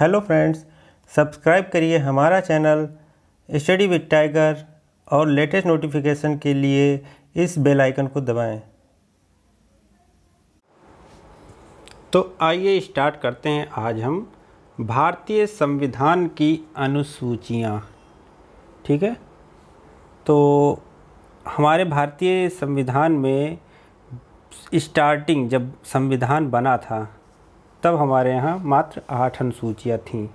Hello friends subscribe करिए हमारा channel Study With Tiger और लेटेस्ट नोटिफिकेशन के लिए इस बेल आइकन को दबाएं। तो आइए स्टार्ट करते हैं आज हम भारतीय संविधान की अनुसूचियाँ ठीक है तो हमारे भारतीय संविधान में स्टार्टिंग जब संविधान बना था तब हमारे यहाँ मात्र आठ अनुसूचियाँ थीं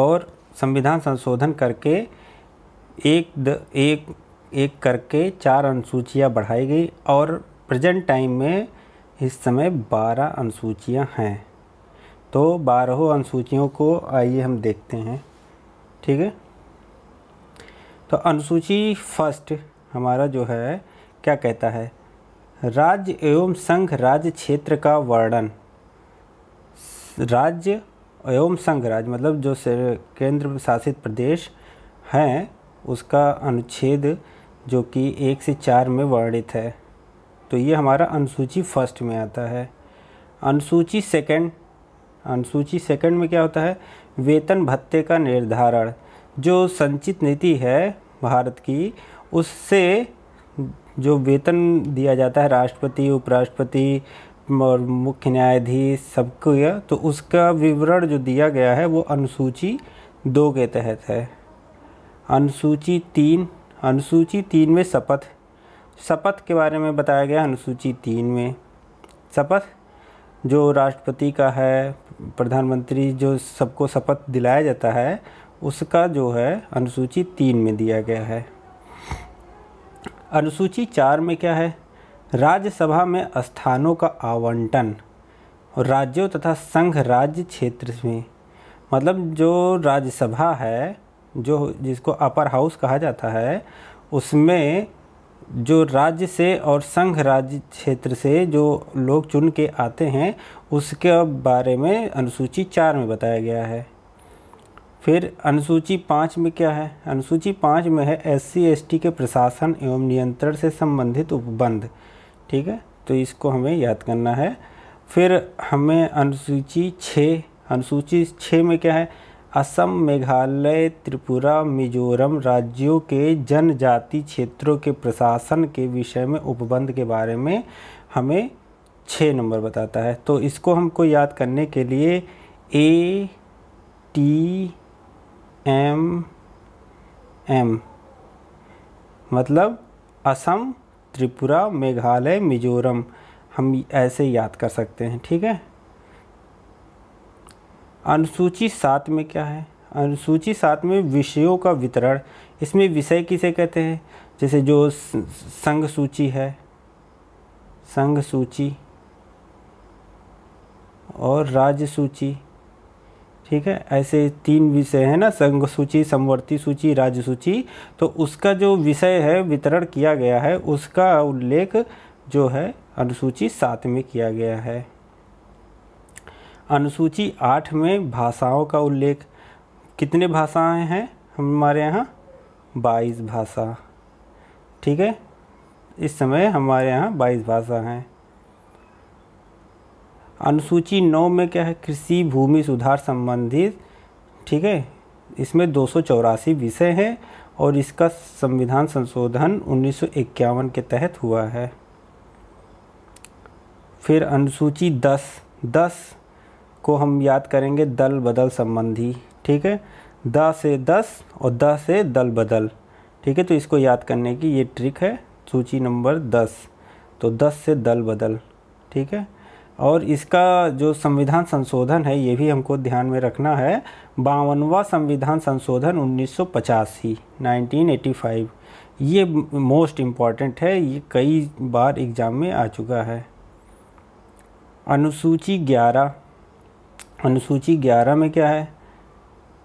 और संविधान संशोधन करके एक द एक एक करके चार अनुसूचियाँ बढ़ाई गई और प्रेजेंट टाइम में इस समय बारह अनुसूचियाँ हैं तो बारहों अनुसूचियों को आइए हम देखते हैं ठीक है तो अनुसूची फर्स्ट हमारा जो है क्या कहता है राज्य एवं संघ राज्य क्षेत्र का वर्णन राज्य एवं संघ राज्य मतलब जो केंद्र शासित प्रदेश हैं उसका अनुच्छेद जो कि एक से चार में वर्णित है तो ये हमारा अनुसूची फर्स्ट में आता है अनुसूची सेकंड अनुसूची सेकंड में क्या होता है वेतन भत्ते का निर्धारण जो संचित नीति है भारत की उससे जो वेतन दिया जाता है राष्ट्रपति उपराष्ट्रपति और मुख्य न्यायाधीश सबको गया तो उसका विवरण जो दिया गया है वो अनुसूची दो के तहत है अनुसूची तीन अनुसूची तीन में शपथ शपथ के बारे में बताया गया अनुसूची तीन में शपथ जो राष्ट्रपति का है प्रधानमंत्री जो सबको शपथ दिलाया जाता है उसका जो है अनुसूची तीन में दिया गया है अनुसूची चार में क्या है राज्यसभा में स्थानों का आवंटन राज्यों तथा संघ राज्य क्षेत्र में मतलब जो राज्यसभा है जो जिसको अपर हाउस कहा जाता है उसमें जो राज्य से और संघ राज्य क्षेत्र से जो लोग चुन के आते हैं उसके बारे में अनुसूची चार में बताया गया है फिर अनुसूची पाँच में क्या है अनुसूची पाँच में है एस सी के प्रशासन एवं नियंत्रण से संबंधित उपबंध ठीक है तो इसको हमें याद करना है फिर हमें अनुसूची छः अनुसूची छः में क्या है असम मेघालय त्रिपुरा मिजोरम राज्यों के जनजाति क्षेत्रों के प्रशासन के विषय में उपबंध के बारे में हमें छः नंबर बताता है तो इसको हमको याद करने के लिए ए टी एम एम मतलब असम त्रिपुरा मेघालय मिजोरम हम ऐसे याद कर सकते हैं ठीक है अनुसूची सात में क्या है अनुसूची सात में विषयों का वितरण इसमें विषय किसे कहते हैं जैसे जो संघ सूची है संघ सूची और राज्य सूची ठीक है ऐसे तीन विषय हैं ना संघ सूची समवर्ती सूची राज्य सूची तो उसका जो विषय है वितरण किया गया है उसका उल्लेख जो है अनुसूची सात में किया गया है अनुसूची आठ में भाषाओं का उल्लेख कितने भाषाएं हैं हमारे यहाँ बाईस भाषा ठीक है इस समय हमारे यहाँ बाईस भाषा हैं अनुसूची नौ में क्या है कृषि भूमि सुधार संबंधित ठीक है इसमें दो विषय हैं और इसका संविधान संशोधन उन्नीस के तहत हुआ है फिर अनुसूची दस दस को हम याद करेंगे दल बदल संबंधी ठीक है द से दस और द से दल बदल ठीक है तो इसको याद करने की ये ट्रिक है सूची नंबर दस तो दस से दल बदल ठीक है और इसका जो संविधान संशोधन है ये भी हमको ध्यान में रखना है बावनवा संविधान संशोधन उन्नीस सौ पचासी नाइनटीन एटी फाइव ये मोस्ट इम्पॉर्टेंट है ये कई बार एग्ज़ाम में आ चुका है अनुसूची ग्यारह अनुसूची ग्यारह में क्या है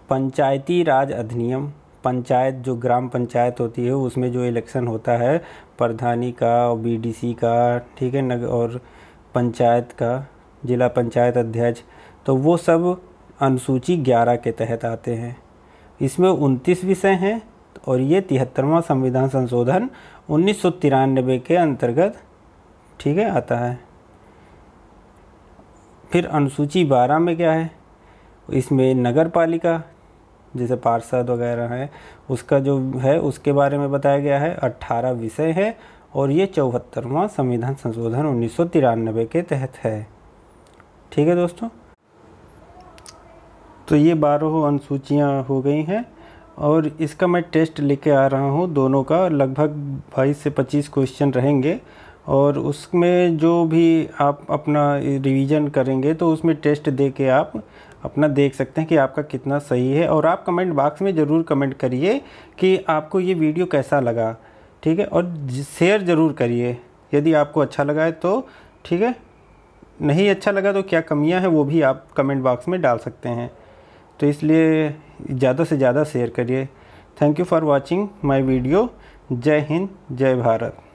पंचायती राज अधिनियम पंचायत जो ग्राम पंचायत होती है उसमें जो इलेक्शन होता है प्रधानी का बीडीसी का ठीक है नगर और पंचायत का जिला पंचायत अध्यक्ष तो वो सब अनुसूची 11 के तहत आते हैं इसमें उनतीस विषय हैं और ये तिहत्तरवा संविधान संशोधन उन्नीस के अंतर्गत ठीक है आता है फिर अनुसूची 12 में क्या है इसमें नगर पालिका जैसे पार्षद वगैरह हैं उसका जो है उसके बारे में बताया गया है 18 विषय है और ये चौहत्तरवां संविधान संशोधन उन्नीस के तहत है ठीक है दोस्तों तो ये बारह अनुसूचियाँ हो गई हैं और इसका मैं टेस्ट लेके आ रहा हूँ दोनों का लगभग बाईस से पच्चीस क्वेश्चन रहेंगे और उसमें जो भी आप अपना रिवीजन करेंगे तो उसमें टेस्ट दे के आप अपना देख सकते हैं कि आपका कितना सही है और आप कमेंट बॉक्स में ज़रूर कमेंट करिए कि आपको ये वीडियो कैसा लगा ठीक है और शेयर ज़रूर करिए यदि आपको अच्छा लगा है तो ठीक है नहीं अच्छा लगा तो क्या कमियां हैं वो भी आप कमेंट बॉक्स में डाल सकते हैं तो इसलिए ज़्यादा से ज़्यादा शेयर करिए thank you for watching my video जय हिंद जय भारत